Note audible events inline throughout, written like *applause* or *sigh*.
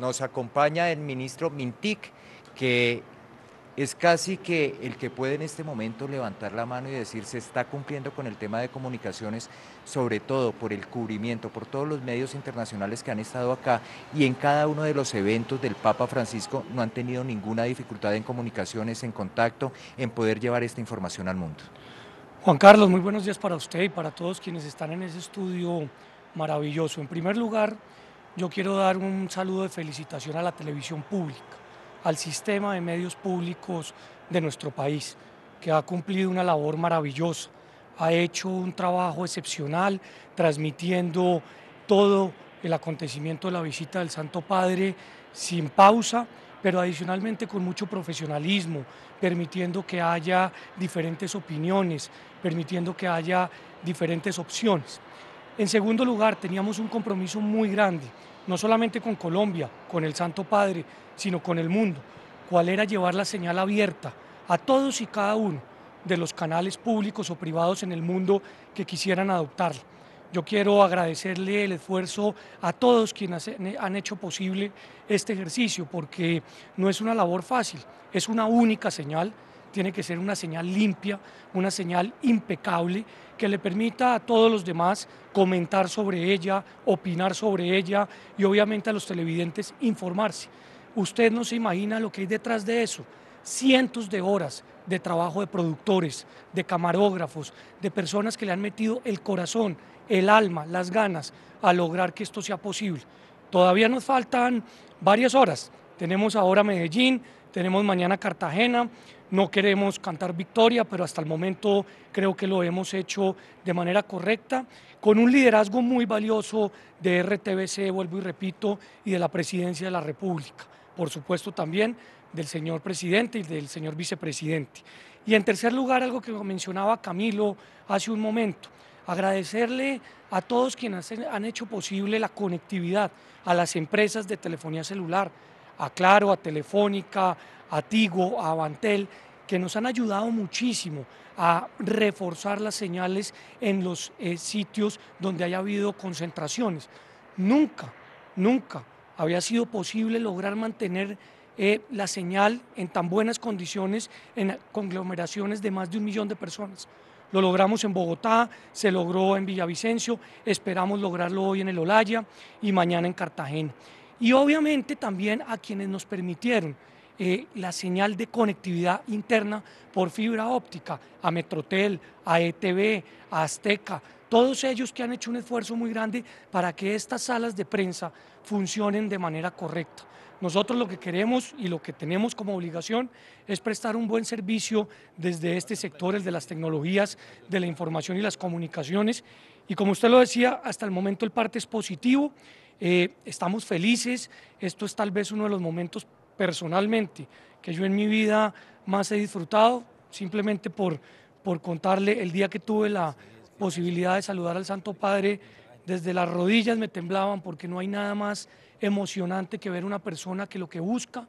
Nos acompaña el ministro Mintic, que es casi que el que puede en este momento levantar la mano y decir se está cumpliendo con el tema de comunicaciones, sobre todo por el cubrimiento, por todos los medios internacionales que han estado acá y en cada uno de los eventos del Papa Francisco no han tenido ninguna dificultad en comunicaciones, en contacto, en poder llevar esta información al mundo. Juan Carlos, muy buenos días para usted y para todos quienes están en ese estudio maravilloso. En primer lugar, yo quiero dar un saludo de felicitación a la televisión pública, al sistema de medios públicos de nuestro país, que ha cumplido una labor maravillosa, ha hecho un trabajo excepcional transmitiendo todo el acontecimiento de la visita del Santo Padre sin pausa, pero adicionalmente con mucho profesionalismo, permitiendo que haya diferentes opiniones, permitiendo que haya diferentes opciones. En segundo lugar, teníamos un compromiso muy grande, no solamente con Colombia, con el Santo Padre, sino con el mundo, cuál era llevar la señal abierta a todos y cada uno de los canales públicos o privados en el mundo que quisieran adoptarla. Yo quiero agradecerle el esfuerzo a todos quienes han hecho posible este ejercicio, porque no es una labor fácil, es una única señal tiene que ser una señal limpia, una señal impecable que le permita a todos los demás comentar sobre ella, opinar sobre ella y obviamente a los televidentes informarse. Usted no se imagina lo que hay detrás de eso. Cientos de horas de trabajo de productores, de camarógrafos, de personas que le han metido el corazón, el alma, las ganas a lograr que esto sea posible. Todavía nos faltan varias horas. Tenemos ahora Medellín, tenemos mañana Cartagena, no queremos cantar victoria, pero hasta el momento creo que lo hemos hecho de manera correcta, con un liderazgo muy valioso de RTBC, vuelvo y repito, y de la Presidencia de la República, por supuesto también del señor presidente y del señor vicepresidente. Y en tercer lugar, algo que mencionaba Camilo hace un momento, agradecerle a todos quienes han hecho posible la conectividad, a las empresas de telefonía celular, a Claro, a Telefónica, a Tigo, a Avantel, que nos han ayudado muchísimo a reforzar las señales en los eh, sitios donde haya habido concentraciones. Nunca, nunca había sido posible lograr mantener eh, la señal en tan buenas condiciones en conglomeraciones de más de un millón de personas. Lo logramos en Bogotá, se logró en Villavicencio, esperamos lograrlo hoy en el Olaya y mañana en Cartagena y obviamente también a quienes nos permitieron eh, la señal de conectividad interna por fibra óptica, a Metrotel, a ETV, a Azteca, todos ellos que han hecho un esfuerzo muy grande para que estas salas de prensa funcionen de manera correcta. Nosotros lo que queremos y lo que tenemos como obligación es prestar un buen servicio desde este sector, el de las tecnologías, de la información y las comunicaciones. Y como usted lo decía, hasta el momento el parte es positivo eh, estamos felices, esto es tal vez uno de los momentos personalmente que yo en mi vida más he disfrutado, simplemente por, por contarle el día que tuve la posibilidad de saludar al Santo Padre, desde las rodillas me temblaban porque no hay nada más emocionante que ver una persona que lo que busca,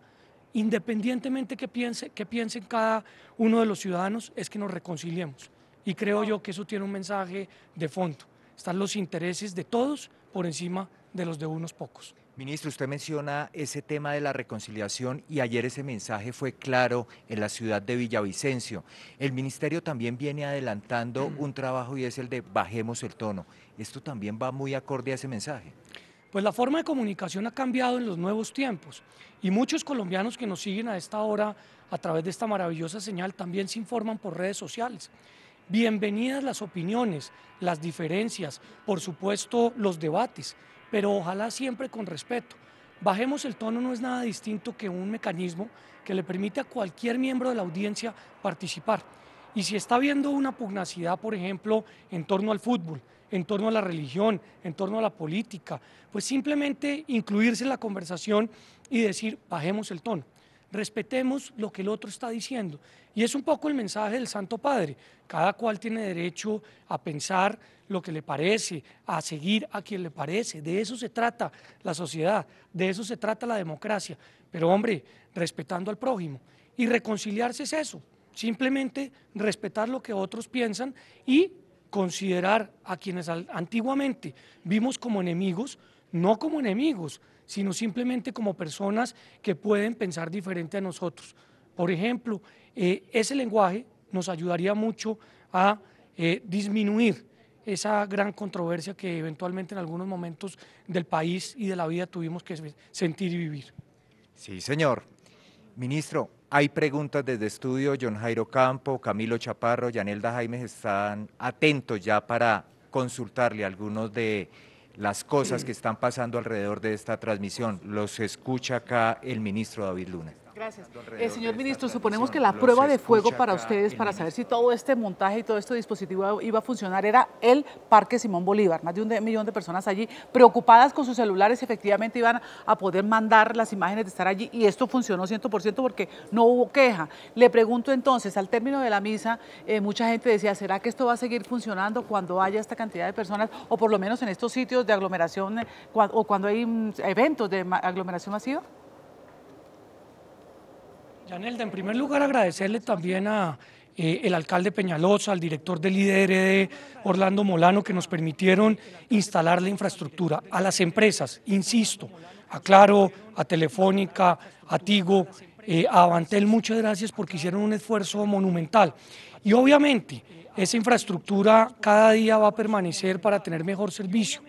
independientemente que piense, que piensen cada uno de los ciudadanos, es que nos reconciliemos. Y creo yo que eso tiene un mensaje de fondo. Están los intereses de todos por encima de de los de unos pocos. Ministro, usted menciona ese tema de la reconciliación y ayer ese mensaje fue claro en la ciudad de Villavicencio. El ministerio también viene adelantando mm. un trabajo y es el de bajemos el tono. ¿Esto también va muy acorde a ese mensaje? Pues la forma de comunicación ha cambiado en los nuevos tiempos y muchos colombianos que nos siguen a esta hora a través de esta maravillosa señal también se informan por redes sociales. Bienvenidas las opiniones, las diferencias, por supuesto los debates pero ojalá siempre con respeto. Bajemos el tono no es nada distinto que un mecanismo que le permite a cualquier miembro de la audiencia participar. Y si está habiendo una pugnacidad, por ejemplo, en torno al fútbol, en torno a la religión, en torno a la política, pues simplemente incluirse en la conversación y decir, bajemos el tono respetemos lo que el otro está diciendo. Y es un poco el mensaje del Santo Padre. Cada cual tiene derecho a pensar lo que le parece, a seguir a quien le parece. De eso se trata la sociedad, de eso se trata la democracia. Pero hombre, respetando al prójimo. Y reconciliarse es eso, simplemente respetar lo que otros piensan y considerar a quienes antiguamente vimos como enemigos, no como enemigos, sino simplemente como personas que pueden pensar diferente a nosotros. Por ejemplo, eh, ese lenguaje nos ayudaría mucho a eh, disminuir esa gran controversia que eventualmente en algunos momentos del país y de la vida tuvimos que sentir y vivir. Sí, señor. Ministro, hay preguntas desde estudio. John Jairo Campo, Camilo Chaparro, Yanelda Jaime están atentos ya para consultarle algunos de las cosas que están pasando alrededor de esta transmisión. Los escucha acá el ministro David Luna. Gracias. Eh, señor ministro, suponemos que la prueba de fuego para ustedes, para saber si todo este montaje y todo este dispositivo iba a funcionar, era el Parque Simón Bolívar. Más de un millón de personas allí preocupadas con sus celulares, efectivamente iban a poder mandar las imágenes de estar allí y esto funcionó 100% porque no hubo queja. Le pregunto entonces, al término de la misa, eh, mucha gente decía, ¿será que esto va a seguir funcionando cuando haya esta cantidad de personas o por lo menos en estos sitios de aglomeración eh, o cuando hay mm, eventos de aglomeración masiva? en primer lugar agradecerle también a eh, el alcalde Peñalosa, al director del IDRD, Orlando Molano, que nos permitieron instalar la infraestructura, a las empresas, insisto, a Claro, a Telefónica, a Tigo, eh, a Avantel, muchas gracias porque hicieron un esfuerzo monumental. Y obviamente esa infraestructura cada día va a permanecer para tener mejor servicio.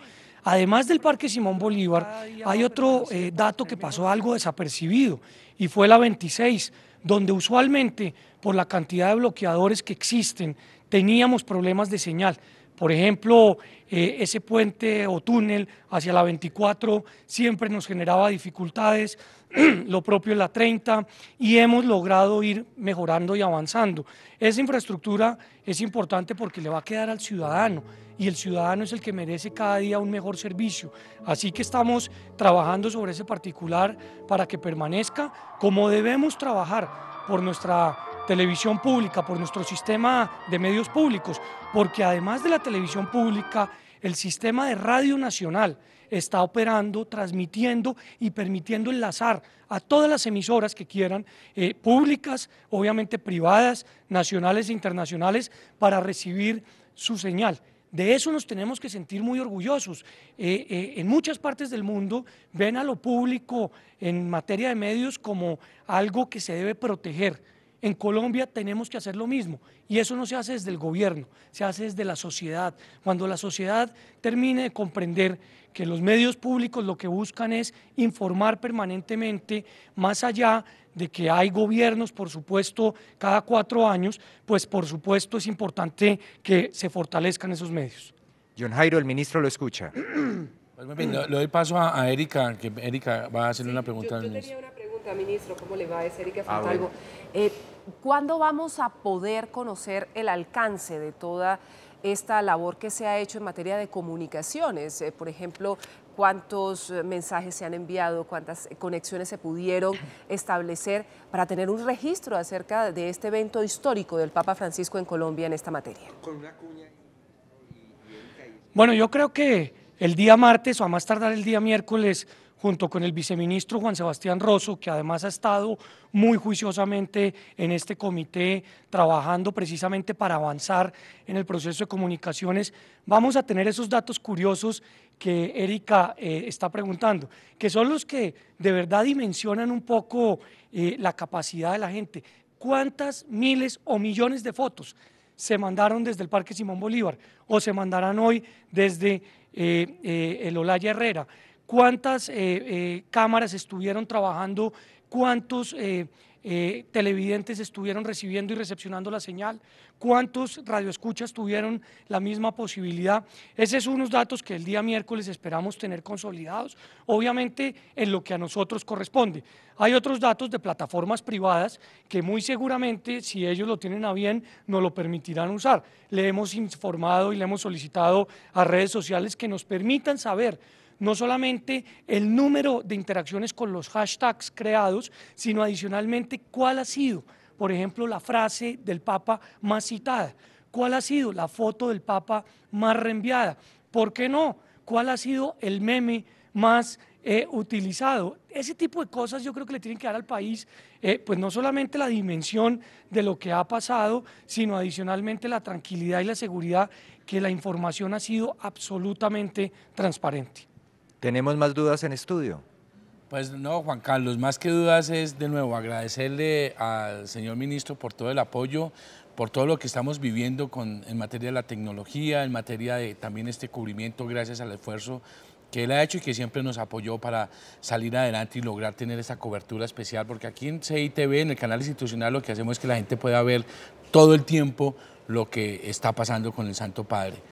Además del Parque Simón Bolívar, hay otro eh, dato que pasó algo desapercibido y fue la 26, donde usualmente por la cantidad de bloqueadores que existen teníamos problemas de señal. Por ejemplo, eh, ese puente o túnel hacia la 24 siempre nos generaba dificultades, *clears throat* lo propio en la 30, y hemos logrado ir mejorando y avanzando. Esa infraestructura es importante porque le va a quedar al ciudadano y el ciudadano es el que merece cada día un mejor servicio. Así que estamos trabajando sobre ese particular para que permanezca como debemos trabajar por nuestra televisión pública, por nuestro sistema de medios públicos, porque además de la televisión pública, el sistema de Radio Nacional está operando, transmitiendo y permitiendo enlazar a todas las emisoras que quieran, eh, públicas, obviamente privadas, nacionales e internacionales, para recibir su señal. De eso nos tenemos que sentir muy orgullosos. Eh, eh, en muchas partes del mundo ven a lo público en materia de medios como algo que se debe proteger en Colombia tenemos que hacer lo mismo y eso no se hace desde el gobierno, se hace desde la sociedad. Cuando la sociedad termine de comprender que los medios públicos lo que buscan es informar permanentemente, más allá de que hay gobiernos, por supuesto, cada cuatro años, pues por supuesto es importante que se fortalezcan esos medios. John Jairo, el ministro lo escucha. le *clears throat* pues, doy paso a, Erika, que Erika va a hacerle una pregunta. Yo, tenía una pregunta, ministro, ¿cómo le va? Es Erika Fontalvo. Ah, ¿Cuándo vamos a poder conocer el alcance de toda esta labor que se ha hecho en materia de comunicaciones? Eh, por ejemplo, cuántos eh, mensajes se han enviado, cuántas conexiones se pudieron establecer para tener un registro acerca de este evento histórico del Papa Francisco en Colombia en esta materia. Bueno, yo creo que el día martes o a más tardar el día miércoles junto con el viceministro Juan Sebastián Rosso, que además ha estado muy juiciosamente en este comité trabajando precisamente para avanzar en el proceso de comunicaciones, vamos a tener esos datos curiosos que Erika eh, está preguntando, que son los que de verdad dimensionan un poco eh, la capacidad de la gente. ¿Cuántas miles o millones de fotos se mandaron desde el Parque Simón Bolívar o se mandarán hoy desde eh, eh, el Olaya Herrera. ¿Cuántas eh, cámaras estuvieron trabajando? ¿Cuántos eh, televidentes estuvieron recibiendo y recepcionando la señal, cuántos radioescuchas tuvieron la misma posibilidad. Esos son unos datos que el día miércoles esperamos tener consolidados, obviamente en lo que a nosotros corresponde. Hay otros datos de plataformas privadas que muy seguramente, si ellos lo tienen a bien, nos lo permitirán usar. Le hemos informado y le hemos solicitado a redes sociales que nos permitan saber no solamente el número de interacciones con los hashtags creados, sino adicionalmente cuál ha sido, por ejemplo, la frase del Papa más citada, cuál ha sido la foto del Papa más reenviada, ¿por qué no? ¿Cuál ha sido el meme más eh, utilizado. Ese tipo de cosas yo creo que le tienen que dar al país, eh, pues no solamente la dimensión de lo que ha pasado, sino adicionalmente la tranquilidad y la seguridad que la información ha sido absolutamente transparente. ¿Tenemos más dudas en estudio? Pues no, Juan Carlos, más que dudas es de nuevo agradecerle al señor ministro por todo el apoyo, por todo lo que estamos viviendo con, en materia de la tecnología, en materia de también este cubrimiento gracias al esfuerzo que él ha hecho y que siempre nos apoyó para salir adelante y lograr tener esta cobertura especial, porque aquí en CITV, en el canal institucional, lo que hacemos es que la gente pueda ver todo el tiempo lo que está pasando con el Santo Padre.